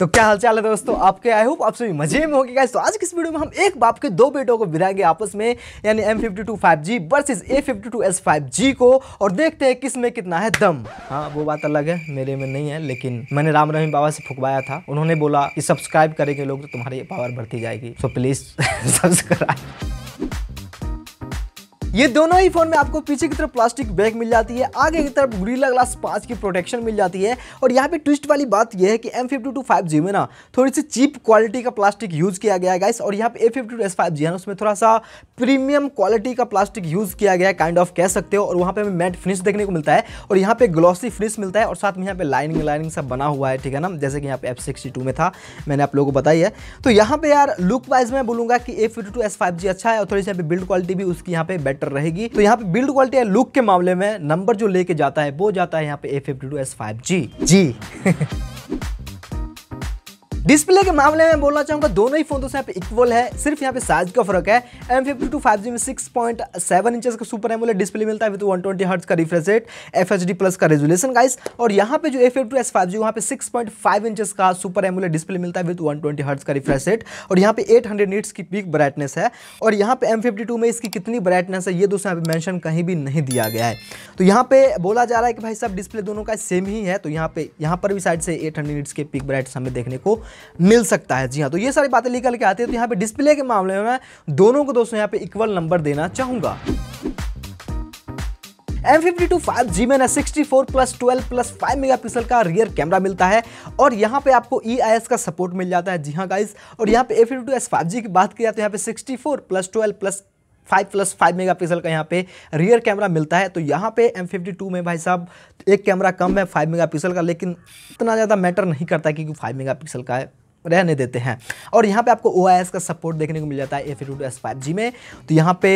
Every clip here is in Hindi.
तो क्या हालचाल है दोस्तों आपके आई होप आप सभी मजे में होगी गाइस तो आज की इस वीडियो में हम एक बाप के दो बेटों को बिराएंगे आपस में यानी M fifty two five G versus A fifty two S five G को और देखते हैं किस में कितना है दम हाँ वो बात अलग है मेरे में नहीं है लेकिन मैंने राम रहीम बाबा से फुकवाया था उन्होंने बोला कि सब्सक्राइब करेंगे लोग तो तुम्हारी पावर बढ़ती जाएगी सो प्लीज सब्सक्राइब ये दोनों ही फोन में आपको पीछे की तरफ प्लास्टिक बैग मिल जाती है आगे की तरफ ग्रीला ग्लास पांच की प्रोटेक्शन मिल जाती है और यहाँ पे ट्विस्ट वाली बात यह है कि M fifty two five G में ना थोड़ी सी चीप क्वालिटी का प्लास्टिक यूज़ किया गया है और यहाँ पे A fifty two S five G है उसमें थोड़ा सा प्रीमियम क्वालिटी का प्लास्टिक यूज़ किया गया है काइंड ऑफ कह सकते हो और वहाँ पे हमें मैट फिनिश देखने को मिलता है और यहाँ पे ग्लॉसी फिनिश मिलता है और साथ में यहाँ पे लाइनिंग लाइनिंग सब बना हुआ है ठीक है ना जैसे कि यहाँ पे एफ सिक्सटी टू में था मैंने आप लोगों को बताई है तो यहाँ पे यार लुक वाइज मैं बोलूँगा कि A fifty two S five G अच्छा है और थोड़ी सी यहाँ पे बिल्ड क्वालिटी भी उसकी यहाँ पे बेटर रहेगी तो यहाँ पे बिल्ड क्वालिटी या लुक के मामले में नंबर जो लेके जाता है वो जाता है यहाँ पे A fifty two S five G G display के मामले में बोलना चाहूँगा दोनों ही फोन दोस्तों यहाँ पे इक्वल है सिर्फ यहाँ पे साइज का फर्क है M fifty two five G में सिक्स पॉइंट सेवन इंचज का सुपर एमोलेड डिस्प्ले मिलता है विद वन ट्वेंटी हर्ट्स का refresh rate F H D plus का रेजुलेशन गाइस और यहाँ पे जो F two S five G वहाँ पे सिक्स पॉइंट फाइव इंचज का सुपर एमोलेड डिस्प्ले मिलता है विद वन ट्वेंटी हर्ट्स का रिफ्रेश रेट और यहाँ पे एट हंड्रेड नीट्स की पीक ब्राइटनेस है और यहाँ पे एम फिफ्टी टू में इसकी कितनी ब्राइटनेस है ये दोस्तों यहाँ पे मैंशन कहीं भी नहीं दिया गया है तो यहाँ पे बोला जा रहा है कि भाई सब डिस्प्ले दोनों का सेम ही है तो यहाँ पे यहाँ पर भी साइड से एट हंड्रेड नीट्स के पीक ब्राइटनेस हमें देखने को मिल सकता है जी हाँ तो ये सारी बातें निकल के आती है तो यहाँ पे डिस्प्ले के मामले में दोनों को दोस्तों यहाँ पे इक्वल नंबर देना चाहूँगा M fifty two five G में sixty four plus twelve plus five megapixel का रियर कैमरा मिलता है और यहाँ पे आपको ई आई एस का सपोर्ट मिल जाता है जी हाँ गाइस और यहाँ पे A fifty two S five G की बात की जाए तो यहाँ पे sixty four plus twelve plus five plus five megapixel का यहाँ पे रियर कैमरा मिलता है तो यहाँ पे एम में भाई साहब एक कैमरा कम है फाइव मेगा पिक्सल का लेकिन इतना ज़्यादा मैटर नहीं करता क्योंकि फाइव मेगा पिक्सल का है रहने देते हैं और यहाँ पे आपको ओ का सपोर्ट देखने को मिल जाता है A fifty two S five G में तो यहाँ पे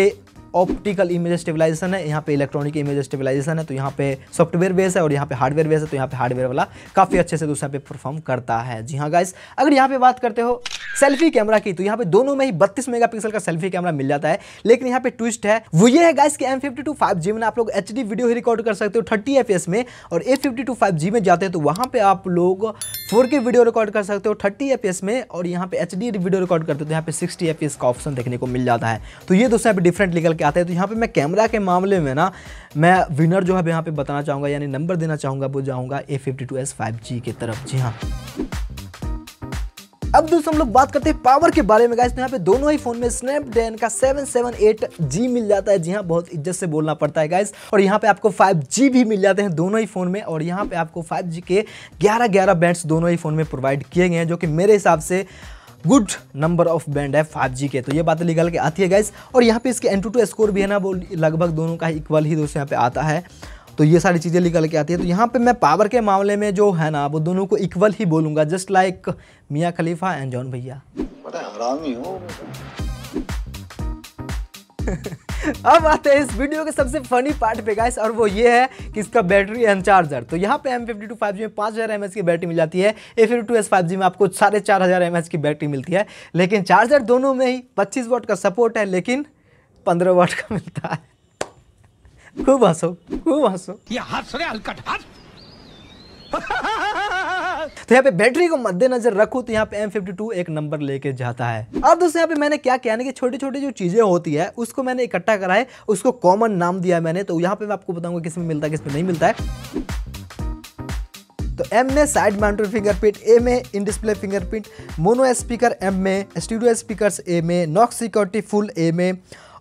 ऑप्टिकल इमेज स्टेबलाइजेशन है यहाँ पे इलेक्ट्रॉनिक इमेज स्टेबलाइजेशन है तो यहाँ पे सॉफ्टवेयर बेस है और यहाँ पे हार्डवेयर बेस है तो यहाँ पे हार्डवेयर वाला काफ़ी अच्छे से दूसरा पे परफॉर्म करता है जी हाँ गाइस अगर यहाँ पे बात करते हो सेल्फी कैमरा की तो यहाँ पे दोनों में ही बत्तीस मेगापिक्सल का सेल्फी कैमरा मिल जाता है लेकिन यहाँ पे ट्विस्ट है वो ये है गाइस कि M fifty two five G में आप लोग एच डी वीडियो ही रिकॉर्ड कर सकते हो थर्टी एफ एस में और A fifty two five G में जाते हैं तो वहाँ पे आप लोग फोर के वीडियो रिकॉर्ड कर सकते हो थर्टी एफ एस में और यहाँ पे एच डी वीडियो रिकॉर्ड करते हो तो यहाँ पे सिक्सटी एफ एस का ऑप्शन देखने को मिल जाता है तो ये दोस्तों यहाँ पे डिफरेंट निकल के के आते हैं तो यहाँ पे मैं कैमरा के मामले में ना मैं विनर जो है यहाँ पे बताना चाहूँगा यानी नंबर देना चाहूँगा वो जाऊँगा ए फिफ्टी टू एस तरफ जी हाँ अब दोस्तों हम लोग बात करते हैं पावर के बारे में गाइस तो यहाँ पे दोनों ही फोन में स्नैपड्रैगन का 778G मिल जाता है जी हाँ बहुत इज्जत से बोलना पड़ता है गाइस और यहाँ पे आपको 5G भी मिल जाते हैं दोनों ही फोन में और यहाँ पे आपको 5G के 11 11 बैंड्स दोनों ही फोन में प्रोवाइड किए गए हैं जो कि मेरे हिसाब से गुड नंबर ऑफ बैंड है फाइव जी के तो ये बात निकल के आती है गाइस और यहाँ पे इसके एन टू टू स्कोर भी है ना वो लगभग दोनों का इक्वल ही दोस्तों यहाँ पे आता है तो ये सारी चीज़ें निकल के आती है तो यहाँ पे मैं पावर के मामले में जो है ना वो दोनों को इक्वल ही बोलूँगा जस्ट लाइक मियाँ खलीफा एंड जॉन भैया अब आते हैं इस वीडियो के सबसे फनी पार्ट पे गाइस और वो ये है कि इसका बैटरी एन चार्जर तो यहाँ पे M fifty two five G में पाँच हज़ार एम एच की बैटरी मिल जाती है A fifty two S five G में आपको साढ़े चार हज़ार एम एच की बैटरी मिलती है लेकिन चार्जर दोनों में ही पच्चीस वाट का सपोर्ट है लेकिन पंद्रह वाट का मिलता है खूब हंसो खूब हंसो ये हाथ हल्का हाथ तो यहाँ पे बैटरी को मद्देनजर रखू तो यहाँ पे एम एक नंबर लेके जाता है अब दोस्तों यहाँ पे मैंने क्या किया ना कि छोटी छोटी जो चीज़ें होती है उसको मैंने इकट्ठा करा है उसको कॉमन नाम दिया मैंने तो यहाँ पे मैं आपको बताऊंगा किसमें मिलता है किसमें नहीं मिलता है तो एम में साइड माउंटेड फिंगरप्रिंट ए में in display fingerprint mono speaker M में स्टूडियो स्पीकर्स ए में नॉक सिक्योरिटी फुल ए में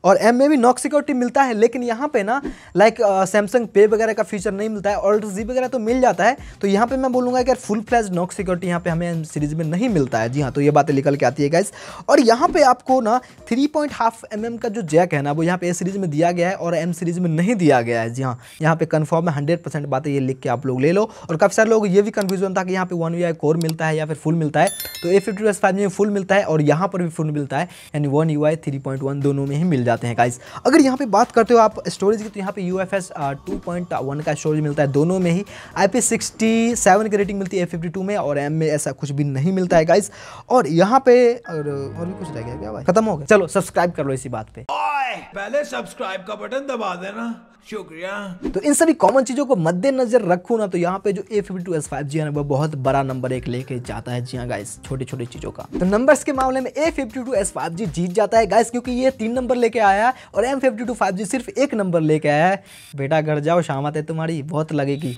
और एम में भी नॉक सिक्योरिटी मिलता है लेकिन यहाँ पे ना लाइक सैमसंग पे वगैरह का फीचर नहीं मिलता है ऑल्ट जी वगैरह तो मिल जाता है तो यहाँ पे मैं बोलूँगा कि फुल फ्लैज नॉक सिक्योरिटी यहाँ पे हमें सीरीज में नहीं मिलता है जी हाँ तो ये बातें निकल के आती है गाइज और यहाँ पे आपको ना three point half M M का जो जैक है ना वो यहाँ पे ए सीरीज में दिया गया है और एम सीरीज में नहीं दिया गया है जी हाँ यहाँ पे कन्फर्म है हंड्रेड परसेंट बातें ये लिख के आप लोग ले लो और काफ़ी सारे लोग ये भी कन्फ्यूजन था कि यहाँ पे वन वी कोर मिलता है या फिर फुल मिलता है तो ए फिफ्टी में फुल मिलता है और यहाँ पर भी फुल मिलता है यानी one U I three point one दोनों में ही मिल जाता है जाते हैं गाइज अगर यहाँ पे बात करते हो आप स्टोरेज की तो यहाँ पे U F S two point one का स्टोरेज मिलता है दोनों में ही आई पी सिक्सटी सेवन की रेटिंग मिलती है ए फिफ्टी टू में और एम में ऐसा कुछ भी नहीं मिलता है गाइज और यहाँ पे और, और भी कुछ रह गया क्या भाई खत्म हो गया चलो सब्सक्राइब कर लो इसी बात पे पहले सब्सक्राइब का बटन दबा देना शुक्रिया तो इन सभी कॉमन चीज़ों को मद्देनजर रखू ना तो यहाँ पे जो A fifty two S five G है ना वो बहुत बड़ा नंबर एक लेके जाता है जी हाँ गाइस छोटी छोटी चीज़ों का तो नंबर्स के मामले में A fifty two S five G जीत जाता है गाइस क्योंकि ये तीन नंबर लेके आया है और M fifty two five G सिर्फ एक नंबर लेके आया है बेटा घर जाओ शाम आते तुम्हारी बहुत लगेगी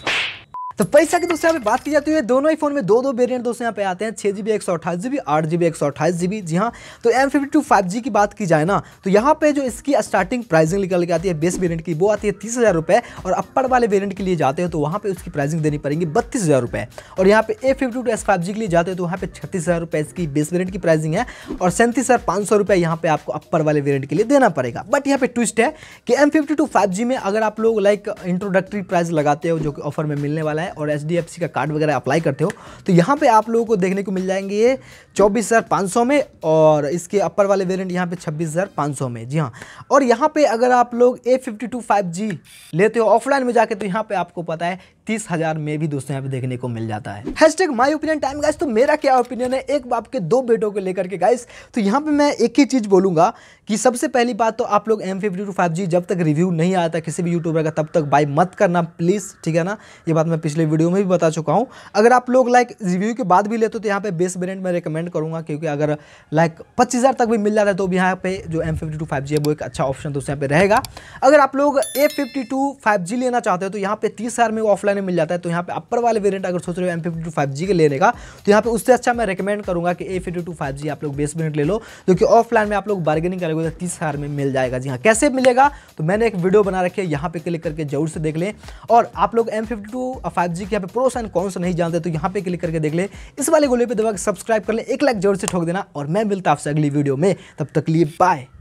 तो पैसा की दोस्तों यहाँ पे बात की जाती है दोनों ही फोन में दो दो वेरिएंट दोस्तों यहाँ पे आते हैं छः जी बी एक सौ अठाईस जी बी आठ जी बी एक सौ अट्ठाईस जी बी जी हाँ तो M fifty two five G की बात की जाए ना तो यहाँ पे जो इसकी स्टार्टिंग प्राइसिंग निकल के आती है बेस वेरियंट की वो आती है तीस हज़ार रुपये और अपर वाले वेरियंट के लिए जाते हैं तो वहाँ पर उसकी प्राइसिंग देनी पड़ेगी बत्तीस हज़ार रुपये और यहाँ पे A fifty two S five G के लिए जाते हैं तो वहाँ पे छत्तीस हज़ार रुपए इसकी बेस वेरियंट की प्राइसिंग है और सैंतीस हज़ार पाँच सौ रुपये यहाँ पे आपको अपर वाले वेरियंट के लिए देना पड़ेगा बट यहाँ पे ट्विस्ट है कि M fifty two five G में अगर आप लोग लाइक इंट्रोडक्टरी प्राइस लगाते हो जो कि ऑफर में मिलने वाला है है और एच डी एफ सी का कार्ड वगैरह अप्लाई करते हो तो यहाँ पे आप लोगों को देखने को मिल जाएंगे ये चौबीस हज़ार पाँच सौ में और इसके अपर वाले वेरिएंट यहाँ पे छब्बीस हज़ार पाँच सौ में जी हाँ और यहाँ पे अगर आप लोग A fifty two five G लेते हो ऑफलाइन में जाके तो यहाँ पर आपको पता है तीस हजार में भी दोस्तों यहाँ पे देखने को मिल जाता है hashtag my opinion time guys तो मेरा क्या ओपिनियन है एक बाप के दो बेटों को लेकर के गाइस तो यहाँ पे मैं एक ही चीज़ बोलूंगा कि सबसे पहली बात तो आप लोग M fifty two five G जब तक रिव्यू नहीं आया था किसी भी यूट्यूबर का तब तक बाई मत करना प्लीज़ ठीक है ना ये बात मैं पिछले वीडियो में भी बता चुका हूँ अगर आप लोग लाइक रिव्यू के बाद भी लेते हो तो यहाँ पे बेस ब्रेंड में रिकमेंड करूंगा क्योंकि अगर लाइक पच्चीस हज़ार तक भी मिल जाता है तो भी यहाँ पे जो M fifty two five G है वो एक अच्छा ऑप्शन दोस्तों यहाँ पे रहेगा अगर आप लोग A fifty two five G लेना चाहते हो तो यहाँ पे तीस हज़ार में ऑफलाइन में मिल जाता है तो यहाँ पे अपर वाले वेरियंट अगर सोच रहे हो M fifty two five G के लेने का तो यहाँ पे उससे अच्छा मैं रिकमेंड करूँगा कि A fifty two five G आप लोग बेस वेरियंट ले लो जो कि ऑफलाइन में आप लोग बार्गेनिंग करोगे तो तीस हज़ार में मिल जाएगा जी हाँ कैसे मिलेगा तो मैंने एक वीडियो बना रखी है यहाँ पे क्लिक करके जरूर से देख लें और आप लोग M fifty two five G के यहाँ पे प्रोस एंड कॉन्स नहीं जानते तो यहाँ पे क्लिक करके देख लें इस वाले गोले पर दबा सब्सक्राइब कर लें एक लाइक जरूर से ठोक देना और मैं मिलता आपसे अगली वीडियो में तब तक लिए बाय